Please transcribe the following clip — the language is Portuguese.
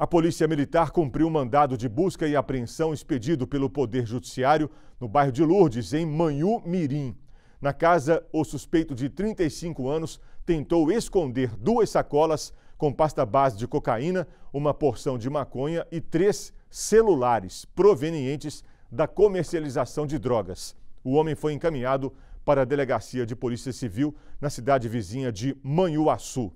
A Polícia Militar cumpriu o mandado de busca e apreensão expedido pelo Poder Judiciário no bairro de Lourdes, em Manhu Mirim. Na casa, o suspeito de 35 anos tentou esconder duas sacolas com pasta base de cocaína, uma porção de maconha e três celulares provenientes da comercialização de drogas. O homem foi encaminhado para a Delegacia de Polícia Civil na cidade vizinha de Manhuaçu.